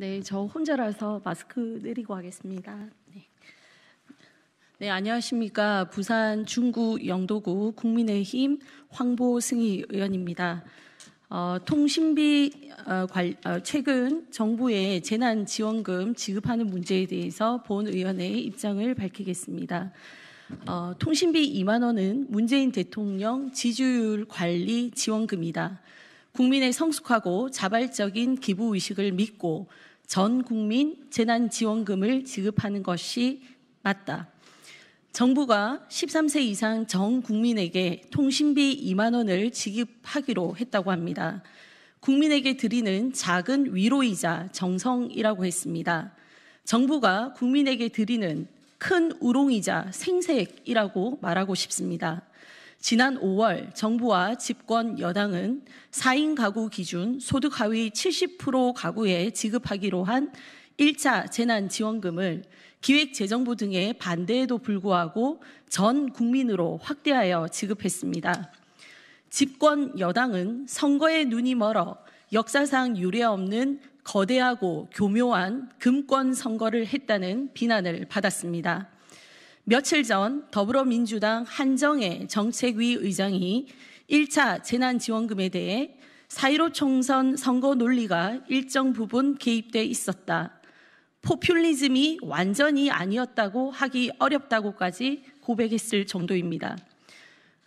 네, 저 혼자라서 마스크 내리고 하겠습니다. 네. 네, 안녕하십니까. 부산 중구 영도구 국민의힘 황보승희 의원입니다. 어, 통신비 어, 관, 어, 최근 정부의 재난지원금 지급하는 문제에 대해서 본의원의 입장을 밝히겠습니다. 어, 통신비 2만 원은 문재인 대통령 지지율 관리 지원금이다. 국민의 성숙하고 자발적인 기부 의식을 믿고 전 국민 재난지원금을 지급하는 것이 맞다. 정부가 13세 이상 전 국민에게 통신비 2만 원을 지급하기로 했다고 합니다. 국민에게 드리는 작은 위로이자 정성이라고 했습니다. 정부가 국민에게 드리는 큰 우롱이자 생색이라고 말하고 싶습니다. 지난 5월 정부와 집권 여당은 4인 가구 기준 소득 하위 70% 가구에 지급하기로 한 1차 재난지원금을 기획재정부 등의 반대에도 불구하고 전 국민으로 확대하여 지급했습니다. 집권 여당은 선거에 눈이 멀어 역사상 유례없는 거대하고 교묘한 금권 선거를 했다는 비난을 받았습니다. 며칠 전 더불어민주당 한정혜 정책위 의장이 1차 재난지원금에 대해 4.15 총선 선거 논리가 일정 부분 개입돼 있었다. 포퓰리즘이 완전히 아니었다고 하기 어렵다고까지 고백했을 정도입니다.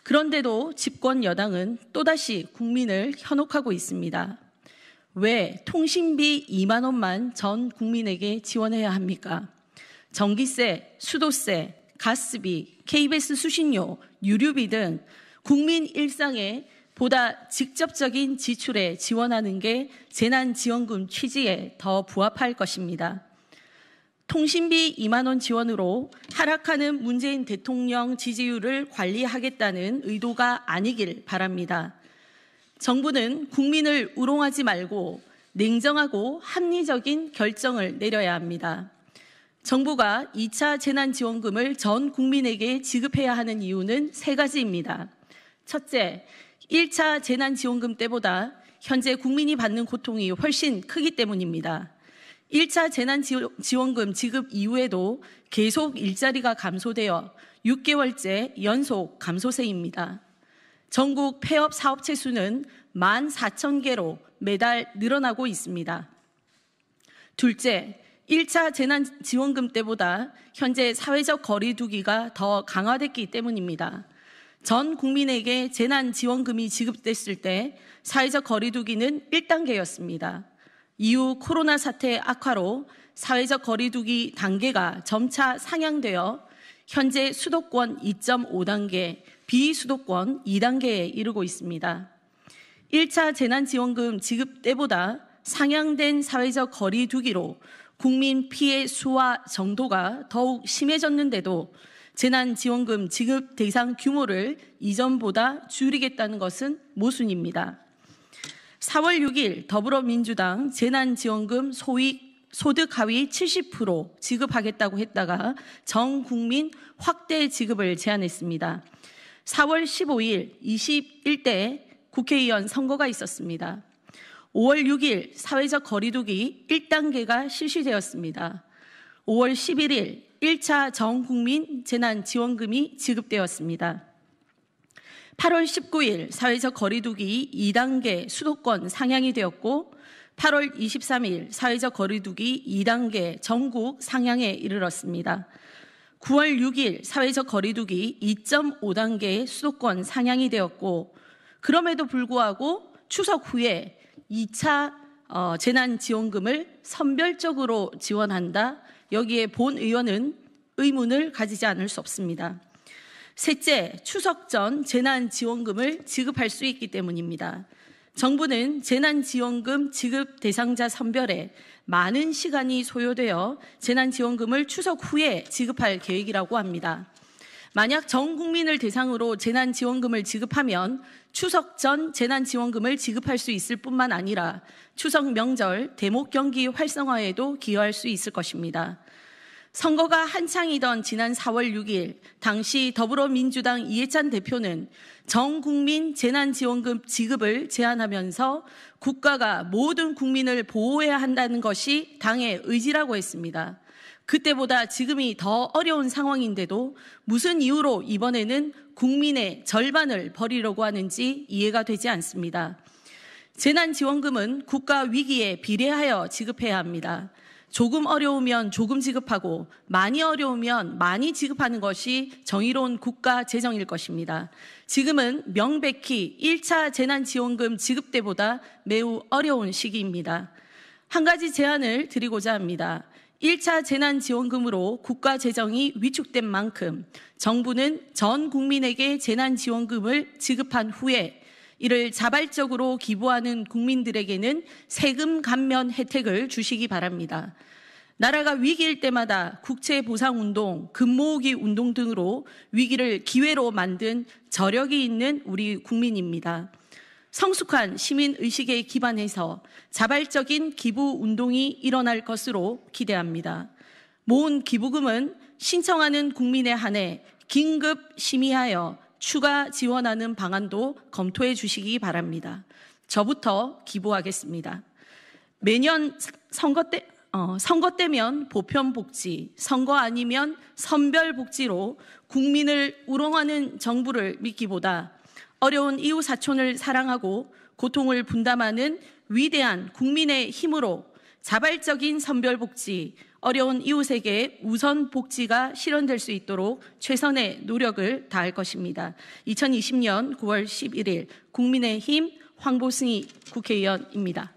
그런데도 집권 여당은 또다시 국민을 현혹하고 있습니다. 왜 통신비 2만 원만 전 국민에게 지원해야 합니까? 전기세, 수도세, 가스비, KBS 수신료, 유류비 등 국민 일상에 보다 직접적인 지출에 지원하는 게 재난지원금 취지에 더 부합할 것입니다. 통신비 2만 원 지원으로 하락하는 문재인 대통령 지지율을 관리하겠다는 의도가 아니길 바랍니다. 정부는 국민을 우롱하지 말고 냉정하고 합리적인 결정을 내려야 합니다. 정부가 2차 재난지원금을 전 국민에게 지급해야 하는 이유는 세 가지입니다. 첫째, 1차 재난지원금 때보다 현재 국민이 받는 고통이 훨씬 크기 때문입니다. 1차 재난지원금 지급 이후에도 계속 일자리가 감소되어 6개월째 연속 감소세입니다. 전국 폐업 사업체 수는 1 4 0 0 0 개로 매달 늘어나고 있습니다. 둘째, 1차 재난지원금 때보다 현재 사회적 거리두기가 더 강화됐기 때문입니다. 전 국민에게 재난지원금이 지급됐을 때 사회적 거리두기는 1단계였습니다. 이후 코로나 사태 악화로 사회적 거리두기 단계가 점차 상향되어 현재 수도권 2.5단계, 비수도권 2단계에 이르고 있습니다. 1차 재난지원금 지급 때보다 상향된 사회적 거리두기로 국민 피해 수와 정도가 더욱 심해졌는데도 재난지원금 지급 대상 규모를 이전보다 줄이겠다는 것은 모순입니다. 4월 6일 더불어민주당 재난지원금 소액 소득 하위 70% 지급하겠다고 했다가 전 국민 확대 지급을 제안했습니다. 4월 15일 21대 국회의원 선거가 있었습니다. 5월 6일 사회적 거리두기 1단계가 실시되었습니다. 5월 11일 1차 전국민 재난지원금이 지급되었습니다. 8월 19일 사회적 거리두기 2단계 수도권 상향이 되었고 8월 23일 사회적 거리두기 2단계 전국 상향에 이르렀습니다. 9월 6일 사회적 거리두기 2.5단계 수도권 상향이 되었고 그럼에도 불구하고 추석 후에 2차 어, 재난지원금을 선별적으로 지원한다. 여기에 본 의원은 의문을 가지지 않을 수 없습니다. 셋째, 추석 전 재난지원금을 지급할 수 있기 때문입니다. 정부는 재난지원금 지급 대상자 선별에 많은 시간이 소요되어 재난지원금을 추석 후에 지급할 계획이라고 합니다. 만약 전 국민을 대상으로 재난지원금을 지급하면 추석 전 재난지원금을 지급할 수 있을 뿐만 아니라 추석 명절 대목 경기 활성화에도 기여할 수 있을 것입니다. 선거가 한창이던 지난 4월 6일 당시 더불어민주당 이해찬 대표는 전 국민 재난지원금 지급을 제한하면서 국가가 모든 국민을 보호해야 한다는 것이 당의 의지라고 했습니다. 그때보다 지금이 더 어려운 상황인데도 무슨 이유로 이번에는 국민의 절반을 버리려고 하는지 이해가 되지 않습니다. 재난지원금은 국가 위기에 비례하여 지급해야 합니다. 조금 어려우면 조금 지급하고 많이 어려우면 많이 지급하는 것이 정의로운 국가 재정일 것입니다. 지금은 명백히 1차 재난지원금 지급 때보다 매우 어려운 시기입니다. 한 가지 제안을 드리고자 합니다. 1차 재난지원금으로 국가 재정이 위축된 만큼 정부는 전 국민에게 재난지원금을 지급한 후에 이를 자발적으로 기부하는 국민들에게는 세금 감면 혜택을 주시기 바랍니다. 나라가 위기일 때마다 국채 보상 운동, 금모으기 운동 등으로 위기를 기회로 만든 저력이 있는 우리 국민입니다. 성숙한 시민 의식에 기반해서 자발적인 기부 운동이 일어날 것으로 기대합니다. 모은 기부금은 신청하는 국민에 한해 긴급 심의하여 추가 지원하는 방안도 검토해 주시기 바랍니다. 저부터 기부하겠습니다. 매년 선거 때 어, 선거 때면 보편복지, 선거 아니면 선별복지로 국민을 우롱하는 정부를 믿기보다 어려운 이웃 사촌을 사랑하고 고통을 분담하는 위대한 국민의 힘으로 자발적인 선별복지, 어려운 이웃에게 우선 복지가 실현될 수 있도록 최선의 노력을 다할 것입니다. 2020년 9월 11일 국민의힘 황보승희 국회의원입니다.